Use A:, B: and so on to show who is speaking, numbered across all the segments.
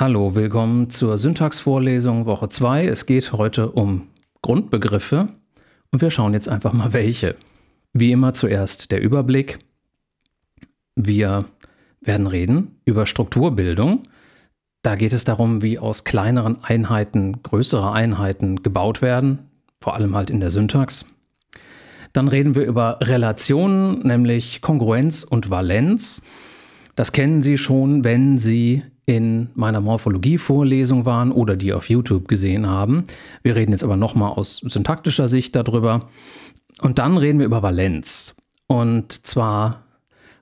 A: Hallo, willkommen zur Syntaxvorlesung Woche 2. Es geht heute um Grundbegriffe und wir schauen jetzt einfach mal welche. Wie immer zuerst der Überblick. Wir werden reden über Strukturbildung. Da geht es darum, wie aus kleineren Einheiten größere Einheiten gebaut werden, vor allem halt in der Syntax. Dann reden wir über Relationen, nämlich Kongruenz und Valenz. Das kennen Sie schon, wenn Sie in meiner Morphologie-Vorlesung waren oder die auf YouTube gesehen haben. Wir reden jetzt aber nochmal aus syntaktischer Sicht darüber. Und dann reden wir über Valenz. Und zwar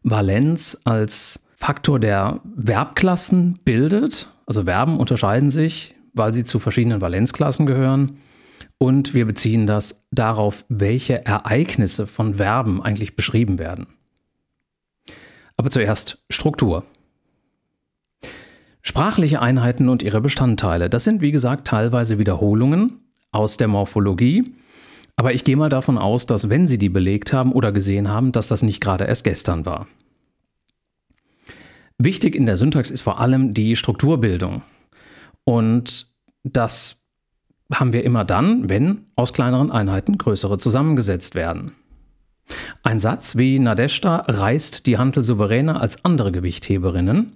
A: Valenz als Faktor der Verbklassen bildet. Also Verben unterscheiden sich, weil sie zu verschiedenen Valenzklassen gehören. Und wir beziehen das darauf, welche Ereignisse von Verben eigentlich beschrieben werden. Aber zuerst Struktur. Sprachliche Einheiten und ihre Bestandteile. Das sind, wie gesagt, teilweise Wiederholungen aus der Morphologie. Aber ich gehe mal davon aus, dass wenn Sie die belegt haben oder gesehen haben, dass das nicht gerade erst gestern war. Wichtig in der Syntax ist vor allem die Strukturbildung. Und das haben wir immer dann, wenn aus kleineren Einheiten größere zusammengesetzt werden. Ein Satz wie Nadeshta reißt die Handel souveräner als andere Gewichtheberinnen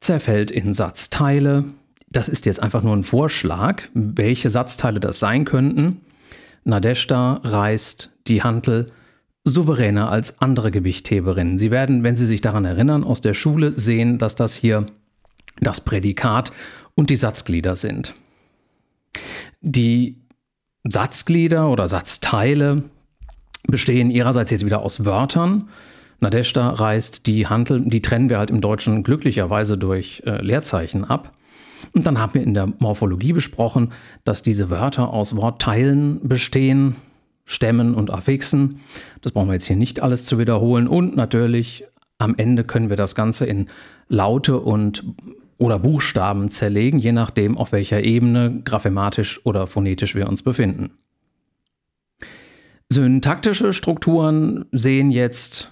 A: zerfällt in Satzteile. Das ist jetzt einfach nur ein Vorschlag, welche Satzteile das sein könnten. Nadeshda reißt die Hantel souveräner als andere Gewichtheberinnen. Sie werden, wenn Sie sich daran erinnern, aus der Schule sehen, dass das hier das Prädikat und die Satzglieder sind. Die Satzglieder oder Satzteile bestehen ihrerseits jetzt wieder aus Wörtern, Nadeshda reißt die Handel, die trennen wir halt im Deutschen glücklicherweise durch äh, Leerzeichen ab. Und dann haben wir in der Morphologie besprochen, dass diese Wörter aus Wortteilen bestehen, Stämmen und Affixen. Das brauchen wir jetzt hier nicht alles zu wiederholen. Und natürlich am Ende können wir das Ganze in Laute und oder Buchstaben zerlegen, je nachdem, auf welcher Ebene graphematisch oder phonetisch wir uns befinden. Syntaktische Strukturen sehen jetzt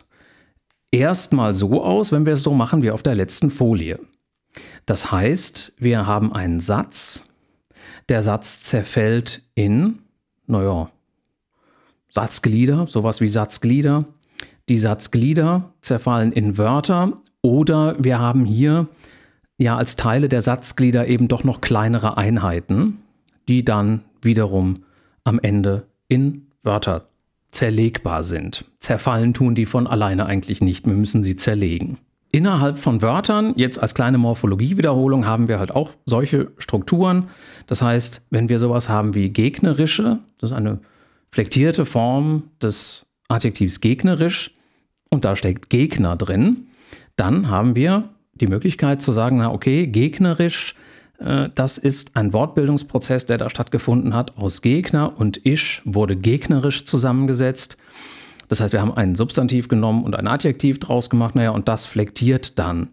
A: erstmal so aus, wenn wir es so machen wie auf der letzten Folie. Das heißt, wir haben einen Satz. Der Satz zerfällt in, naja, Satzglieder, sowas wie Satzglieder. Die Satzglieder zerfallen in Wörter oder wir haben hier ja als Teile der Satzglieder eben doch noch kleinere Einheiten, die dann wiederum am Ende in Wörter zerlegbar sind. Zerfallen tun die von alleine eigentlich nicht, wir müssen sie zerlegen. Innerhalb von Wörtern, jetzt als kleine Morphologiewiederholung, haben wir halt auch solche Strukturen. Das heißt, wenn wir sowas haben wie gegnerische, das ist eine flektierte Form des Adjektivs gegnerisch, und da steckt Gegner drin, dann haben wir die Möglichkeit zu sagen, na okay, gegnerisch äh, das ist ein Wortbildungsprozess, der da stattgefunden hat. Aus Gegner und ich wurde gegnerisch zusammengesetzt. Das heißt, wir haben ein Substantiv genommen und ein Adjektiv draus gemacht, naja, und das flektiert dann.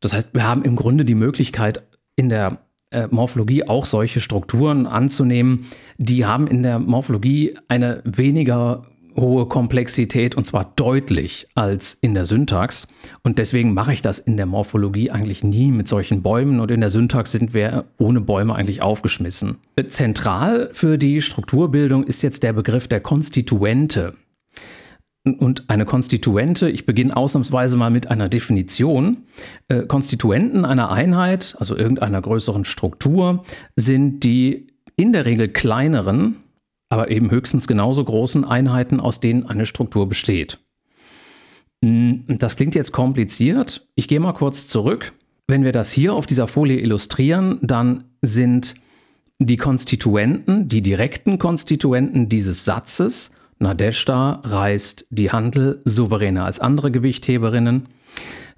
A: Das heißt, wir haben im Grunde die Möglichkeit, in der äh, Morphologie auch solche Strukturen anzunehmen. Die haben in der Morphologie eine weniger hohe Komplexität und zwar deutlich als in der Syntax. Und deswegen mache ich das in der Morphologie eigentlich nie mit solchen Bäumen und in der Syntax sind wir ohne Bäume eigentlich aufgeschmissen. Zentral für die Strukturbildung ist jetzt der Begriff der Konstituente. Und eine Konstituente, ich beginne ausnahmsweise mal mit einer Definition. Äh, Konstituenten einer Einheit, also irgendeiner größeren Struktur, sind die in der Regel kleineren, aber eben höchstens genauso großen Einheiten, aus denen eine Struktur besteht. Hm, das klingt jetzt kompliziert. Ich gehe mal kurz zurück. Wenn wir das hier auf dieser Folie illustrieren, dann sind die Konstituenten, die direkten Konstituenten dieses Satzes, Nadeshda reist die Handel souveräner als andere Gewichtheberinnen.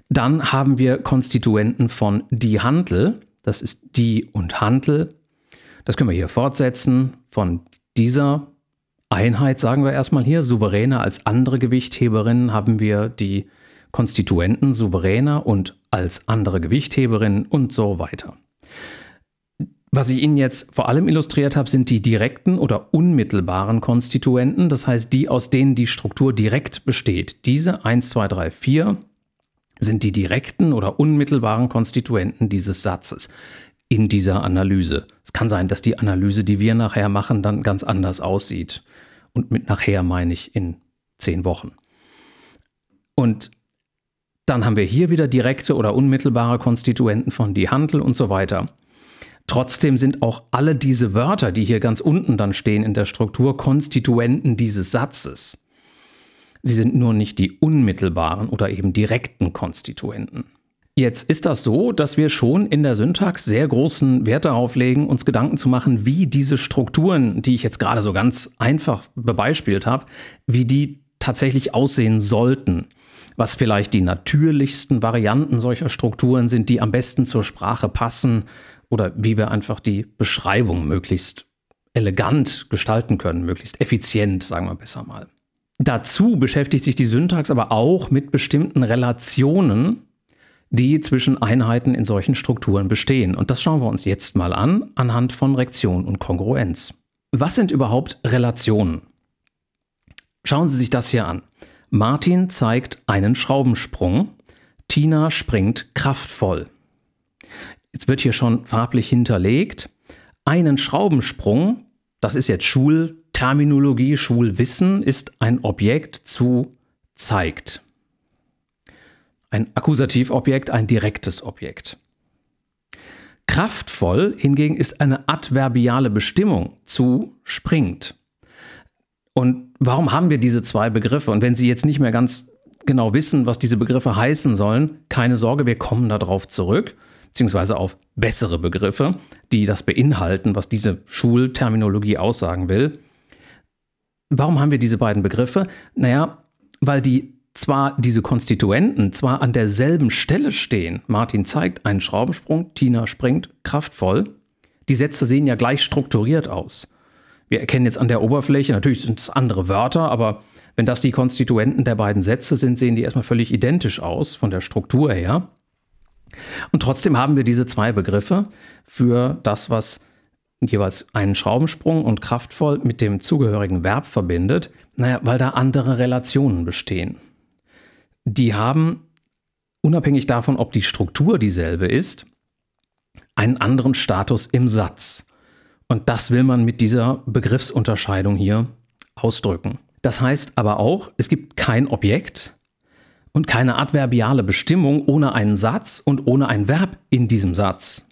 A: Dann haben wir Konstituenten von die Handel, das ist die und Handel. Das können wir hier fortsetzen von dieser Einheit, sagen wir erstmal hier, souveräner als andere Gewichtheberinnen haben wir die Konstituenten souveräner und als andere Gewichtheberinnen und so weiter. Was ich Ihnen jetzt vor allem illustriert habe, sind die direkten oder unmittelbaren Konstituenten, das heißt die, aus denen die Struktur direkt besteht. Diese 1, 2, 3, 4 sind die direkten oder unmittelbaren Konstituenten dieses Satzes in dieser Analyse. Es kann sein, dass die Analyse, die wir nachher machen, dann ganz anders aussieht. Und mit nachher meine ich in zehn Wochen. Und dann haben wir hier wieder direkte oder unmittelbare Konstituenten von die Handel und so weiter. Trotzdem sind auch alle diese Wörter, die hier ganz unten dann stehen in der Struktur, Konstituenten dieses Satzes. Sie sind nur nicht die unmittelbaren oder eben direkten Konstituenten. Jetzt ist das so, dass wir schon in der Syntax sehr großen Wert darauf legen, uns Gedanken zu machen, wie diese Strukturen, die ich jetzt gerade so ganz einfach bebeispielt habe, wie die tatsächlich aussehen sollten. Was vielleicht die natürlichsten Varianten solcher Strukturen sind, die am besten zur Sprache passen oder wie wir einfach die Beschreibung möglichst elegant gestalten können, möglichst effizient, sagen wir besser mal. Dazu beschäftigt sich die Syntax aber auch mit bestimmten Relationen, die zwischen Einheiten in solchen Strukturen bestehen. Und das schauen wir uns jetzt mal an, anhand von Rektion und Kongruenz. Was sind überhaupt Relationen? Schauen Sie sich das hier an. Martin zeigt einen Schraubensprung, Tina springt kraftvoll. Jetzt wird hier schon farblich hinterlegt. Einen Schraubensprung, das ist jetzt Schulterminologie, Schulwissen, ist ein Objekt zu zeigt ein Akkusativobjekt, ein direktes Objekt. Kraftvoll hingegen ist eine adverbiale Bestimmung zu springt. Und warum haben wir diese zwei Begriffe? Und wenn Sie jetzt nicht mehr ganz genau wissen, was diese Begriffe heißen sollen, keine Sorge, wir kommen darauf zurück, beziehungsweise auf bessere Begriffe, die das beinhalten, was diese Schulterminologie aussagen will. Warum haben wir diese beiden Begriffe? Naja, weil die zwar diese Konstituenten zwar an derselben Stelle stehen, Martin zeigt einen Schraubensprung, Tina springt kraftvoll, die Sätze sehen ja gleich strukturiert aus. Wir erkennen jetzt an der Oberfläche, natürlich sind es andere Wörter, aber wenn das die Konstituenten der beiden Sätze sind, sehen die erstmal völlig identisch aus von der Struktur her. Und trotzdem haben wir diese zwei Begriffe für das, was jeweils einen Schraubensprung und kraftvoll mit dem zugehörigen Verb verbindet, naja, weil da andere Relationen bestehen die haben, unabhängig davon, ob die Struktur dieselbe ist, einen anderen Status im Satz. Und das will man mit dieser Begriffsunterscheidung hier ausdrücken. Das heißt aber auch, es gibt kein Objekt und keine adverbiale Bestimmung ohne einen Satz und ohne ein Verb in diesem Satz.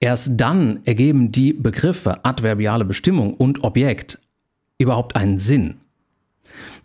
A: Erst dann ergeben die Begriffe adverbiale Bestimmung und Objekt überhaupt einen Sinn.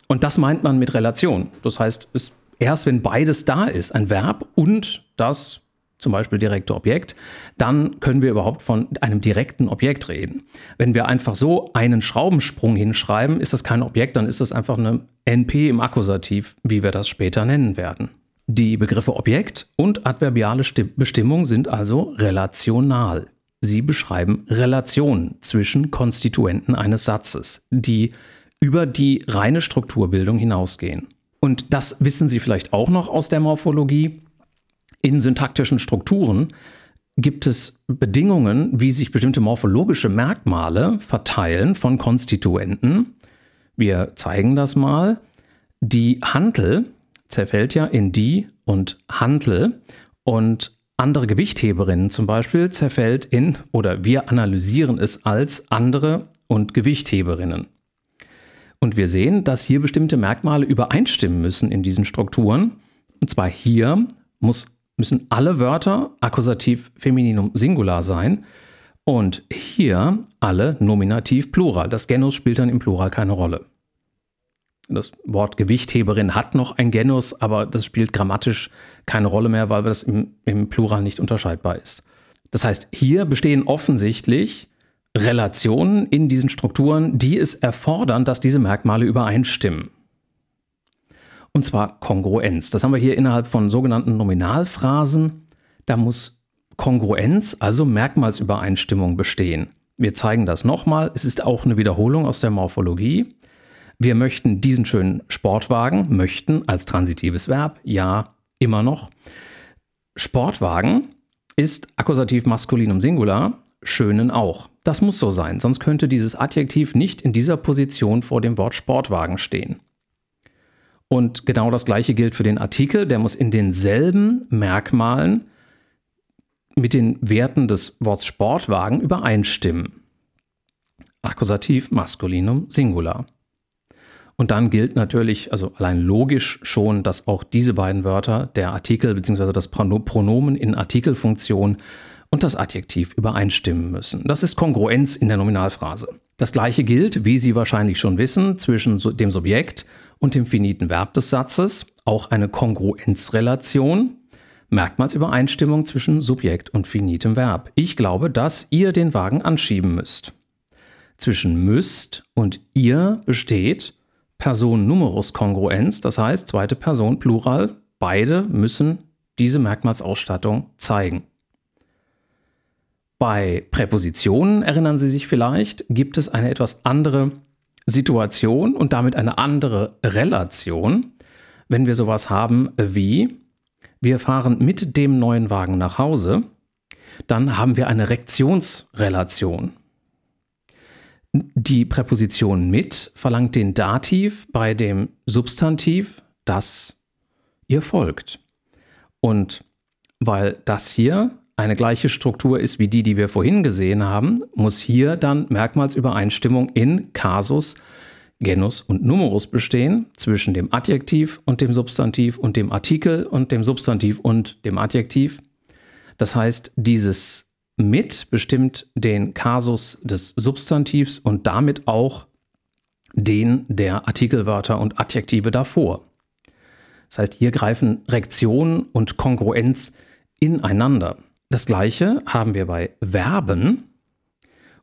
A: Und das meint man mit Relation. Das heißt, es erst wenn beides da ist, ein Verb und das zum Beispiel direkte Objekt, dann können wir überhaupt von einem direkten Objekt reden. Wenn wir einfach so einen Schraubensprung hinschreiben, ist das kein Objekt, dann ist das einfach eine NP im Akkusativ, wie wir das später nennen werden. Die Begriffe Objekt und adverbiale Bestimmung sind also relational. Sie beschreiben Relationen zwischen Konstituenten eines Satzes, die über die reine Strukturbildung hinausgehen und das wissen Sie vielleicht auch noch aus der Morphologie, in syntaktischen Strukturen gibt es Bedingungen, wie sich bestimmte morphologische Merkmale verteilen von Konstituenten. Wir zeigen das mal. Die Hantel zerfällt ja in die und Hantel und andere Gewichtheberinnen zum Beispiel zerfällt in oder wir analysieren es als andere und Gewichtheberinnen. Und wir sehen, dass hier bestimmte Merkmale übereinstimmen müssen in diesen Strukturen. Und zwar hier muss, müssen alle Wörter Akkusativ, Femininum, Singular sein. Und hier alle Nominativ, Plural. Das Genus spielt dann im Plural keine Rolle. Das Wort Gewichtheberin hat noch ein Genus, aber das spielt grammatisch keine Rolle mehr, weil das im, im Plural nicht unterscheidbar ist. Das heißt, hier bestehen offensichtlich Relationen in diesen Strukturen, die es erfordern, dass diese Merkmale übereinstimmen. Und zwar Kongruenz. Das haben wir hier innerhalb von sogenannten Nominalphrasen. Da muss Kongruenz, also Merkmalsübereinstimmung bestehen. Wir zeigen das nochmal. Es ist auch eine Wiederholung aus der Morphologie. Wir möchten diesen schönen Sportwagen, möchten als transitives Verb, ja, immer noch. Sportwagen ist Akkusativ Maskulinum Singular schönen auch. Das muss so sein, sonst könnte dieses Adjektiv nicht in dieser Position vor dem Wort Sportwagen stehen. Und genau das gleiche gilt für den Artikel, der muss in denselben Merkmalen mit den Werten des Wortes Sportwagen übereinstimmen. Akkusativ, Maskulinum, Singular. Und dann gilt natürlich, also allein logisch schon, dass auch diese beiden Wörter, der Artikel bzw. das Pronomen in Artikelfunktion, und das Adjektiv übereinstimmen müssen. Das ist Kongruenz in der Nominalphrase. Das gleiche gilt, wie Sie wahrscheinlich schon wissen, zwischen dem Subjekt und dem finiten Verb des Satzes, auch eine Kongruenzrelation, Merkmalsübereinstimmung zwischen Subjekt und finitem Verb. Ich glaube, dass ihr den Wagen anschieben müsst. Zwischen müsst und ihr besteht Person Numerus Kongruenz, das heißt zweite Person Plural, beide müssen diese Merkmalsausstattung zeigen. Bei Präpositionen, erinnern Sie sich vielleicht, gibt es eine etwas andere Situation und damit eine andere Relation, wenn wir sowas haben wie wir fahren mit dem neuen Wagen nach Hause, dann haben wir eine Rektionsrelation. Die Präposition mit verlangt den Dativ bei dem Substantiv, das ihr folgt. Und weil das hier eine gleiche Struktur ist wie die, die wir vorhin gesehen haben, muss hier dann Merkmalsübereinstimmung in Kasus, Genus und Numerus bestehen zwischen dem Adjektiv und dem Substantiv und dem Artikel und dem Substantiv und dem Adjektiv. Das heißt, dieses mit bestimmt den Kasus des Substantivs und damit auch den der Artikelwörter und Adjektive davor. Das heißt, hier greifen Rektion und Kongruenz ineinander. Das gleiche haben wir bei Verben.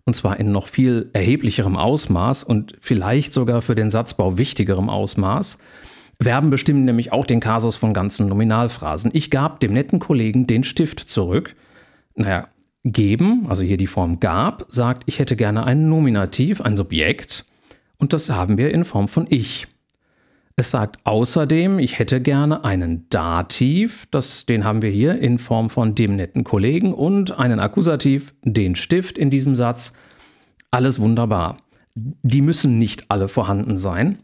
A: Und zwar in noch viel erheblicherem Ausmaß und vielleicht sogar für den Satzbau wichtigerem Ausmaß. Verben bestimmen nämlich auch den Kasus von ganzen Nominalphrasen. Ich gab dem netten Kollegen den Stift zurück. Naja, geben, also hier die Form gab, sagt, ich hätte gerne einen Nominativ, ein Subjekt. Und das haben wir in Form von ich. Es sagt außerdem, ich hätte gerne einen Dativ, das, den haben wir hier in Form von dem netten Kollegen, und einen Akkusativ, den Stift in diesem Satz. Alles wunderbar. Die müssen nicht alle vorhanden sein.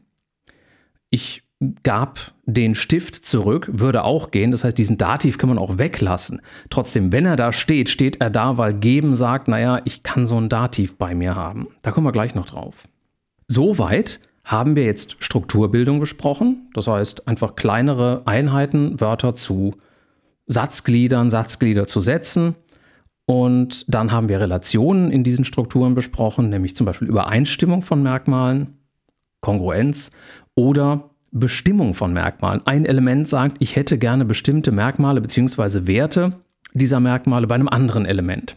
A: Ich gab den Stift zurück, würde auch gehen. Das heißt, diesen Dativ kann man auch weglassen. Trotzdem, wenn er da steht, steht er da, weil geben sagt, naja, ich kann so einen Dativ bei mir haben. Da kommen wir gleich noch drauf. Soweit haben wir jetzt Strukturbildung besprochen. Das heißt, einfach kleinere Einheiten, Wörter zu Satzgliedern, Satzglieder zu setzen. Und dann haben wir Relationen in diesen Strukturen besprochen, nämlich zum Beispiel Übereinstimmung von Merkmalen, Kongruenz oder Bestimmung von Merkmalen. Ein Element sagt, ich hätte gerne bestimmte Merkmale bzw. Werte dieser Merkmale bei einem anderen Element.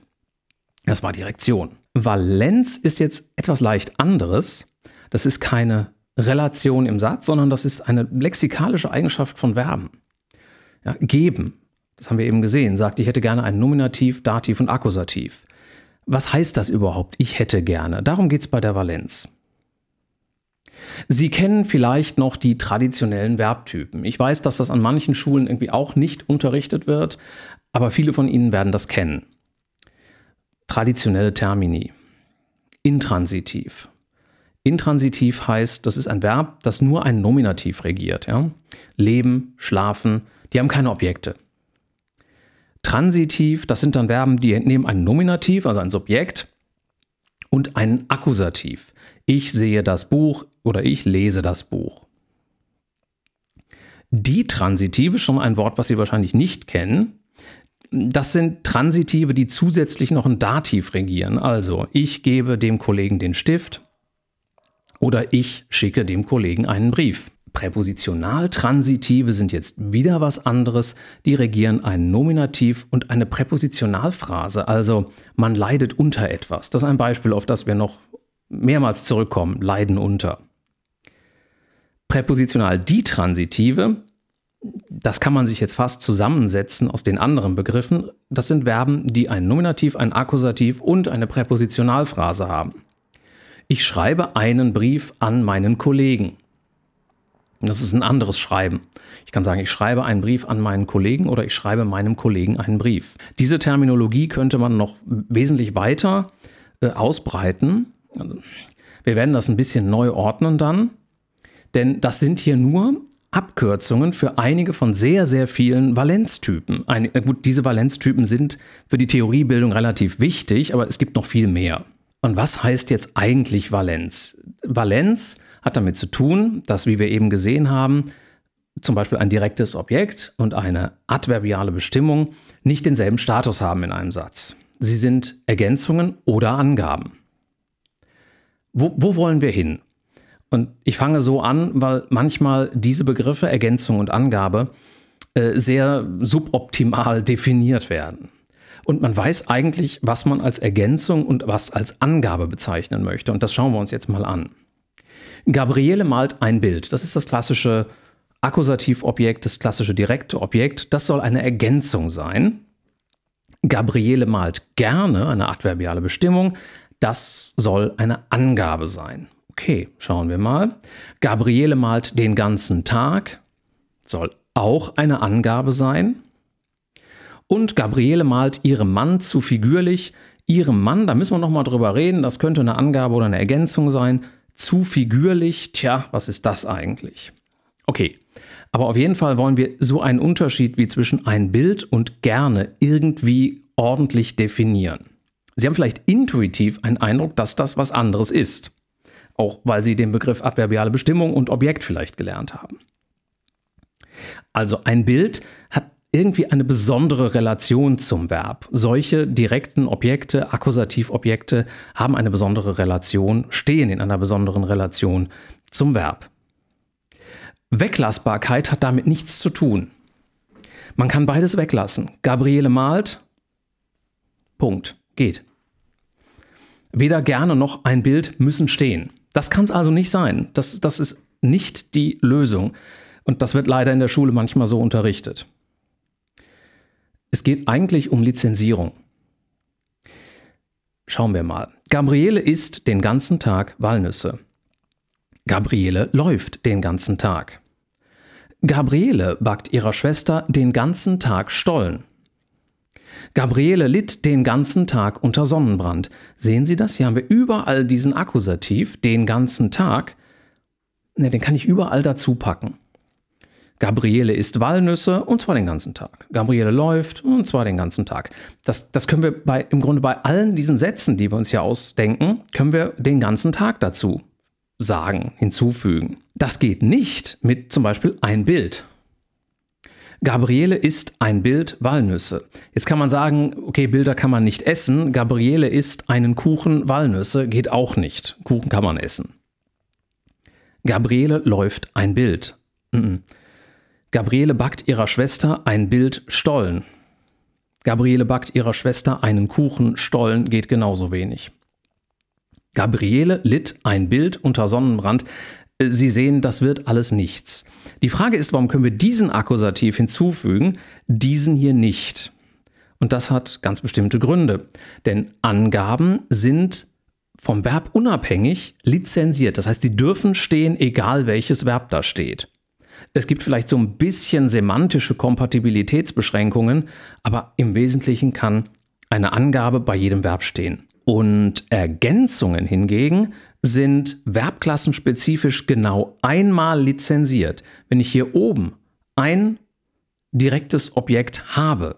A: Das war Direktion. Valenz ist jetzt etwas leicht anderes. Das ist keine Relation im Satz, sondern das ist eine lexikalische Eigenschaft von Verben. Ja, geben, das haben wir eben gesehen, sagt, ich hätte gerne einen Nominativ, Dativ und Akkusativ. Was heißt das überhaupt? Ich hätte gerne. Darum geht es bei der Valenz. Sie kennen vielleicht noch die traditionellen Verbtypen. Ich weiß, dass das an manchen Schulen irgendwie auch nicht unterrichtet wird, aber viele von Ihnen werden das kennen. Traditionelle Termini. Intransitiv. Intransitiv heißt, das ist ein Verb, das nur ein Nominativ regiert. Ja? Leben, schlafen, die haben keine Objekte. Transitiv, das sind dann Verben, die entnehmen ein Nominativ, also ein Subjekt, und einen Akkusativ. Ich sehe das Buch oder ich lese das Buch. Die Transitive, schon ein Wort, was Sie wahrscheinlich nicht kennen, das sind Transitive, die zusätzlich noch ein Dativ regieren. Also ich gebe dem Kollegen den Stift oder ich schicke dem Kollegen einen Brief. Präpositional-Transitive sind jetzt wieder was anderes. Die regieren einen Nominativ und eine Präpositionalphrase, also man leidet unter etwas. Das ist ein Beispiel, auf das wir noch mehrmals zurückkommen. Leiden unter. Präpositional-Detransitive, das kann man sich jetzt fast zusammensetzen aus den anderen Begriffen. Das sind Verben, die ein Nominativ, ein Akkusativ und eine Präpositionalphrase haben ich schreibe einen Brief an meinen Kollegen. Das ist ein anderes Schreiben. Ich kann sagen, ich schreibe einen Brief an meinen Kollegen oder ich schreibe meinem Kollegen einen Brief. Diese Terminologie könnte man noch wesentlich weiter äh, ausbreiten. Wir werden das ein bisschen neu ordnen dann, denn das sind hier nur Abkürzungen für einige von sehr, sehr vielen Valenztypen. Ein, gut, diese Valenztypen sind für die Theoriebildung relativ wichtig, aber es gibt noch viel mehr. Und was heißt jetzt eigentlich Valenz? Valenz hat damit zu tun, dass, wie wir eben gesehen haben, zum Beispiel ein direktes Objekt und eine adverbiale Bestimmung nicht denselben Status haben in einem Satz. Sie sind Ergänzungen oder Angaben. Wo, wo wollen wir hin? Und ich fange so an, weil manchmal diese Begriffe Ergänzung und Angabe äh, sehr suboptimal definiert werden und man weiß eigentlich, was man als Ergänzung und was als Angabe bezeichnen möchte. Und das schauen wir uns jetzt mal an. Gabriele malt ein Bild. Das ist das klassische Akkusativobjekt, das klassische direkte Objekt. Das soll eine Ergänzung sein. Gabriele malt gerne, eine adverbiale Bestimmung. Das soll eine Angabe sein. Okay, schauen wir mal. Gabriele malt den ganzen Tag. Soll auch eine Angabe sein. Und Gabriele malt ihrem Mann zu figürlich. Ihrem Mann, da müssen wir nochmal drüber reden, das könnte eine Angabe oder eine Ergänzung sein. Zu figürlich, tja, was ist das eigentlich? Okay, aber auf jeden Fall wollen wir so einen Unterschied wie zwischen ein Bild und gerne irgendwie ordentlich definieren. Sie haben vielleicht intuitiv einen Eindruck, dass das was anderes ist. Auch weil Sie den Begriff adverbiale Bestimmung und Objekt vielleicht gelernt haben. Also ein Bild hat irgendwie eine besondere Relation zum Verb. Solche direkten Objekte, Akkusativobjekte haben eine besondere Relation, stehen in einer besonderen Relation zum Verb. Weglassbarkeit hat damit nichts zu tun. Man kann beides weglassen. Gabriele malt. Punkt. Geht. Weder gerne noch ein Bild müssen stehen. Das kann es also nicht sein. Das, das ist nicht die Lösung. Und das wird leider in der Schule manchmal so unterrichtet. Es geht eigentlich um Lizenzierung. Schauen wir mal. Gabriele isst den ganzen Tag Walnüsse. Gabriele läuft den ganzen Tag. Gabriele backt ihrer Schwester den ganzen Tag Stollen. Gabriele litt den ganzen Tag unter Sonnenbrand. Sehen Sie das? Hier haben wir überall diesen Akkusativ, den ganzen Tag. Ne, den kann ich überall dazu packen. Gabriele isst Walnüsse und zwar den ganzen Tag. Gabriele läuft und zwar den ganzen Tag. Das, das können wir bei, im Grunde bei allen diesen Sätzen, die wir uns hier ausdenken, können wir den ganzen Tag dazu sagen, hinzufügen. Das geht nicht mit zum Beispiel ein Bild. Gabriele isst ein Bild Walnüsse. Jetzt kann man sagen, okay, Bilder kann man nicht essen. Gabriele isst einen Kuchen Walnüsse, geht auch nicht. Kuchen kann man essen. Gabriele läuft ein Bild. Mm -mm. Gabriele backt ihrer Schwester ein Bild Stollen. Gabriele backt ihrer Schwester einen Kuchen Stollen geht genauso wenig. Gabriele litt ein Bild unter Sonnenbrand. Sie sehen, das wird alles nichts. Die Frage ist, warum können wir diesen Akkusativ hinzufügen, diesen hier nicht? Und das hat ganz bestimmte Gründe. Denn Angaben sind vom Verb unabhängig lizenziert. Das heißt, sie dürfen stehen, egal welches Verb da steht. Es gibt vielleicht so ein bisschen semantische Kompatibilitätsbeschränkungen, aber im Wesentlichen kann eine Angabe bei jedem Verb stehen. Und Ergänzungen hingegen sind verbklassenspezifisch genau einmal lizenziert. Wenn ich hier oben ein direktes Objekt habe,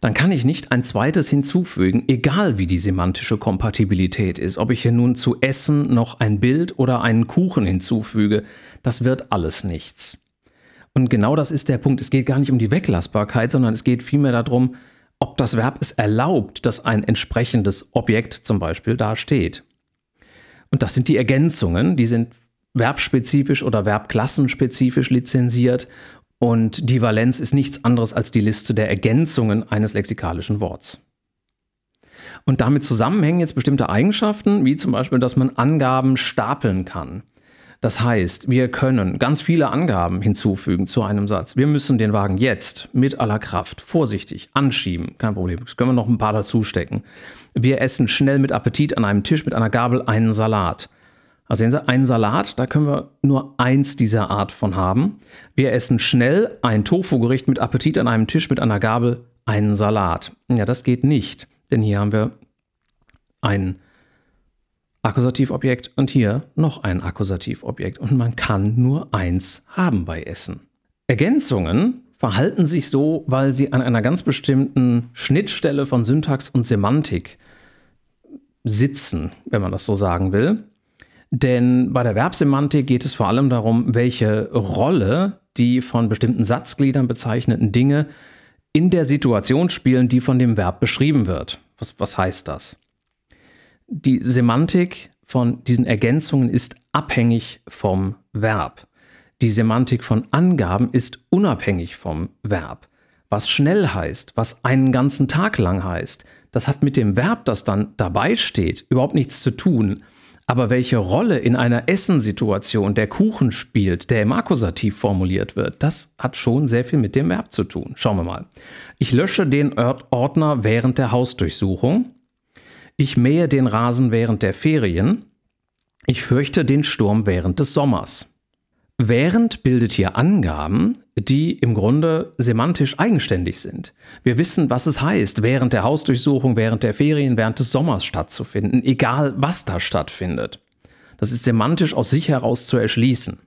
A: dann kann ich nicht ein zweites hinzufügen, egal wie die semantische Kompatibilität ist. Ob ich hier nun zu Essen noch ein Bild oder einen Kuchen hinzufüge, das wird alles nichts. Und genau das ist der Punkt. Es geht gar nicht um die Weglassbarkeit, sondern es geht vielmehr darum, ob das Verb es erlaubt, dass ein entsprechendes Objekt zum Beispiel dasteht. Und das sind die Ergänzungen, die sind verbspezifisch oder verbklassenspezifisch lizenziert und die Valenz ist nichts anderes als die Liste der Ergänzungen eines lexikalischen Worts. Und damit zusammenhängen jetzt bestimmte Eigenschaften, wie zum Beispiel, dass man Angaben stapeln kann. Das heißt, wir können ganz viele Angaben hinzufügen zu einem Satz. Wir müssen den Wagen jetzt mit aller Kraft vorsichtig anschieben. Kein Problem. Das können wir noch ein paar dazu stecken. Wir essen schnell mit Appetit an einem Tisch mit einer Gabel einen Salat. Also sehen Sie, einen Salat, da können wir nur eins dieser Art von haben. Wir essen schnell ein Tofu-Gericht mit Appetit an einem Tisch mit einer Gabel einen Salat. Ja, das geht nicht, denn hier haben wir einen Akkusativobjekt und hier noch ein Akkusativobjekt. Und man kann nur eins haben bei Essen. Ergänzungen verhalten sich so, weil sie an einer ganz bestimmten Schnittstelle von Syntax und Semantik sitzen, wenn man das so sagen will. Denn bei der Verbsemantik geht es vor allem darum, welche Rolle die von bestimmten Satzgliedern bezeichneten Dinge in der Situation spielen, die von dem Verb beschrieben wird. Was, was heißt das? die Semantik von diesen Ergänzungen ist abhängig vom Verb. Die Semantik von Angaben ist unabhängig vom Verb. Was schnell heißt, was einen ganzen Tag lang heißt, das hat mit dem Verb, das dann dabei steht, überhaupt nichts zu tun. Aber welche Rolle in einer Essensituation der Kuchen spielt, der im Akkusativ formuliert wird, das hat schon sehr viel mit dem Verb zu tun. Schauen wir mal. Ich lösche den Ordner während der Hausdurchsuchung. Ich mähe den Rasen während der Ferien. Ich fürchte den Sturm während des Sommers. Während bildet hier Angaben, die im Grunde semantisch eigenständig sind. Wir wissen, was es heißt, während der Hausdurchsuchung, während der Ferien, während des Sommers stattzufinden, egal was da stattfindet. Das ist semantisch aus sich heraus zu erschließen.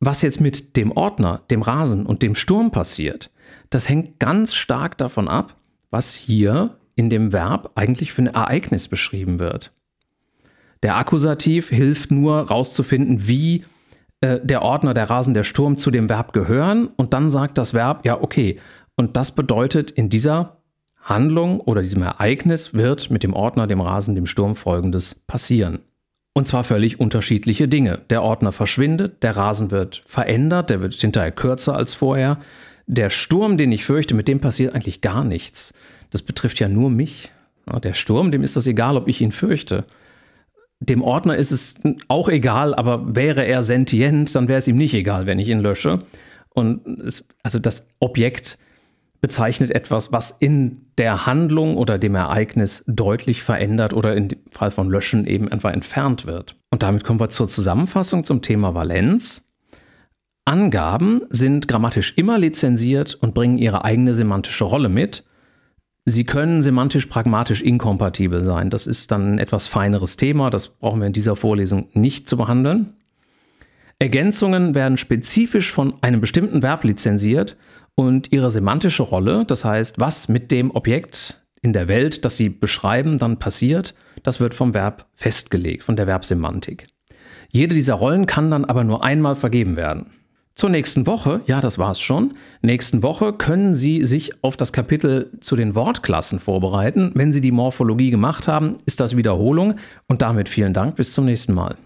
A: Was jetzt mit dem Ordner, dem Rasen und dem Sturm passiert, das hängt ganz stark davon ab, was hier in dem Verb eigentlich für ein Ereignis beschrieben wird. Der Akkusativ hilft nur rauszufinden, wie äh, der Ordner der Rasen der Sturm zu dem Verb gehören und dann sagt das Verb, ja, okay. Und das bedeutet, in dieser Handlung oder diesem Ereignis wird mit dem Ordner, dem Rasen, dem Sturm folgendes passieren. Und zwar völlig unterschiedliche Dinge. Der Ordner verschwindet, der Rasen wird verändert, der wird hinterher kürzer als vorher, der Sturm, den ich fürchte, mit dem passiert eigentlich gar nichts. Das betrifft ja nur mich. Der Sturm, dem ist das egal, ob ich ihn fürchte. Dem Ordner ist es auch egal, aber wäre er sentient, dann wäre es ihm nicht egal, wenn ich ihn lösche. Und es, also das Objekt bezeichnet etwas, was in der Handlung oder dem Ereignis deutlich verändert oder im Fall von Löschen eben einfach entfernt wird. Und damit kommen wir zur Zusammenfassung zum Thema Valenz. Angaben sind grammatisch immer lizenziert und bringen ihre eigene semantische Rolle mit. Sie können semantisch-pragmatisch inkompatibel sein. Das ist dann ein etwas feineres Thema, das brauchen wir in dieser Vorlesung nicht zu behandeln. Ergänzungen werden spezifisch von einem bestimmten Verb lizenziert und ihre semantische Rolle, das heißt, was mit dem Objekt in der Welt, das sie beschreiben, dann passiert, das wird vom Verb festgelegt, von der Verbsemantik. Jede dieser Rollen kann dann aber nur einmal vergeben werden. Zur nächsten Woche, ja, das war's schon. Nächsten Woche können Sie sich auf das Kapitel zu den Wortklassen vorbereiten. Wenn Sie die Morphologie gemacht haben, ist das Wiederholung. Und damit vielen Dank, bis zum nächsten Mal.